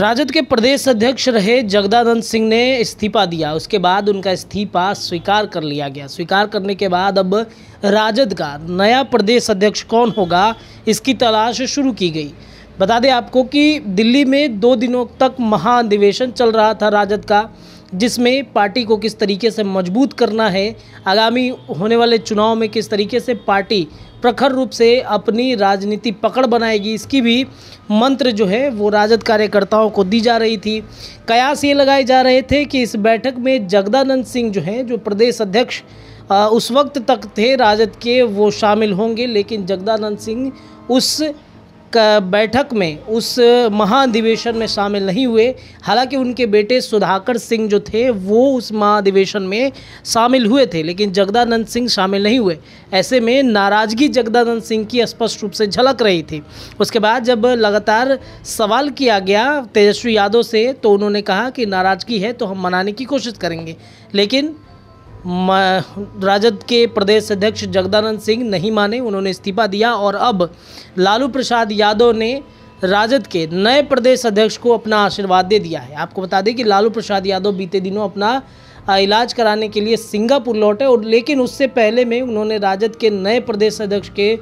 राजद के प्रदेश अध्यक्ष रहे जगदानंद सिंह ने इस्तीफा दिया उसके बाद उनका इस्तीफा स्वीकार कर लिया गया स्वीकार करने के बाद अब राजद का नया प्रदेश अध्यक्ष कौन होगा इसकी तलाश शुरू की गई बता दें आपको कि दिल्ली में दो दिनों तक महाअधिवेशन चल रहा था राजद का जिसमें पार्टी को किस तरीके से मजबूत करना है आगामी होने वाले चुनाव में किस तरीके से पार्टी प्रखर रूप से अपनी राजनीति पकड़ बनाएगी इसकी भी मंत्र जो है वो राजद कार्यकर्ताओं को दी जा रही थी कयास ये लगाए जा रहे थे कि इस बैठक में जगदानंद सिंह जो हैं जो प्रदेश अध्यक्ष उस वक्त तक थे राजद के वो शामिल होंगे लेकिन जगदानंद सिंह उस बैठक में उस महाधिवेशन में शामिल नहीं हुए हालांकि उनके बेटे सुधाकर सिंह जो थे वो उस महाधिवेशन में शामिल हुए थे लेकिन जगदानंद सिंह शामिल नहीं हुए ऐसे में नाराज़गी जगदानंद सिंह की स्पष्ट रूप से झलक रही थी उसके बाद जब लगातार सवाल किया गया तेजस्वी यादव से तो उन्होंने कहा कि नाराज़गी है तो हम मनाने की कोशिश करेंगे लेकिन राजद के प्रदेश अध्यक्ष जगदानंद सिंह नहीं माने उन्होंने इस्तीफा दिया और अब लालू प्रसाद यादव ने राजद के नए प्रदेश अध्यक्ष को अपना आशीर्वाद दे दिया है आपको बता दें कि लालू प्रसाद यादव बीते दिनों अपना इलाज कराने के लिए सिंगापुर लौटे और लेकिन उससे पहले में उन्होंने राजद के नए प्रदेश अध्यक्ष के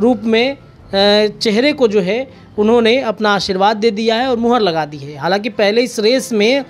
रूप में चेहरे को जो है उन्होंने अपना आशीर्वाद दे दिया है और मुहर लगा दी है हालांकि पहले इस रेस में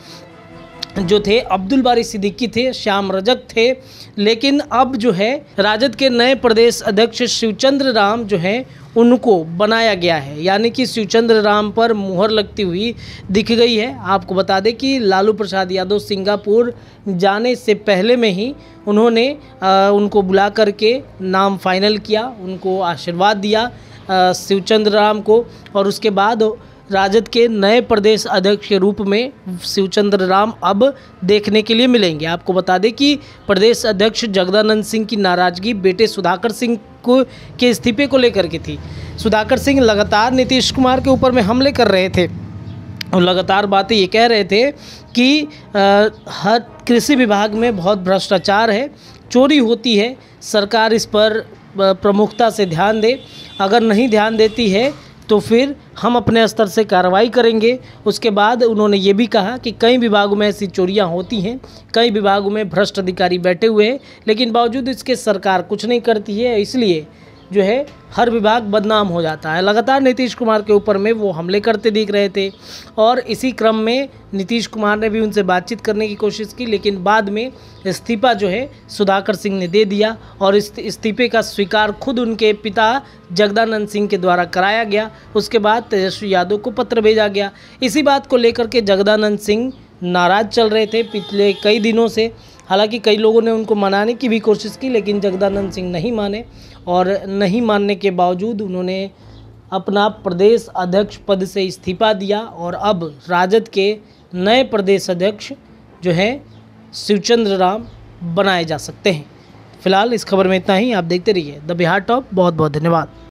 जो थे अब्दुल बारी सिद्दीकी थे श्याम रजक थे लेकिन अब जो है राजद के नए प्रदेश अध्यक्ष शिवचंद्र राम जो हैं उनको बनाया गया है यानी कि शिवचंद्र राम पर मुहर लगती हुई दिख गई है आपको बता दें कि लालू प्रसाद यादव सिंगापुर जाने से पहले में ही उन्होंने आ, उनको बुला करके नाम फाइनल किया उनको आशीर्वाद दिया शिवचंद्र राम को और उसके बाद राजद के नए प्रदेश अध्यक्ष के रूप में शिवचंद्र राम अब देखने के लिए मिलेंगे आपको बता दें कि प्रदेश अध्यक्ष जगदानंद सिंह की नाराज़गी बेटे सुधाकर सिंह को के इस्तीफे को लेकर के थी सुधाकर सिंह लगातार नीतीश कुमार के ऊपर में हमले कर रहे थे और लगातार बातें ये कह रहे थे कि हर कृषि विभाग में बहुत भ्रष्टाचार है चोरी होती है सरकार इस पर प्रमुखता से ध्यान दे अगर नहीं ध्यान देती है तो फिर हम अपने स्तर से कार्रवाई करेंगे उसके बाद उन्होंने ये भी कहा कि कई विभागों में ऐसी चोरियाँ होती हैं कई विभागों में भ्रष्ट अधिकारी बैठे हुए हैं लेकिन बावजूद इसके सरकार कुछ नहीं करती है इसलिए जो है हर विभाग बदनाम हो जाता है लगातार नीतीश कुमार के ऊपर में वो हमले करते दिख रहे थे और इसी क्रम में नीतीश कुमार ने भी उनसे बातचीत करने की कोशिश की लेकिन बाद में इस्तीफा जो है सुधाकर सिंह ने दे दिया और इस्तीफे का स्वीकार खुद उनके पिता जगदानंद सिंह के द्वारा कराया गया उसके बाद तेजस्वी यादव को पत्र भेजा गया इसी बात को लेकर के जगदानंद सिंह नाराज़ चल रहे थे पिछले कई दिनों से हालांकि कई लोगों ने उनको मनाने की भी कोशिश की लेकिन जगदानंद सिंह नहीं माने और नहीं मानने के बावजूद उन्होंने अपना प्रदेश अध्यक्ष पद से इस्तीफा दिया और अब राजद के नए प्रदेश अध्यक्ष जो हैं शिवचंद्र राम बनाए जा सकते हैं फिलहाल इस खबर में इतना ही आप देखते रहिए द बिहार टॉप बहुत बहुत धन्यवाद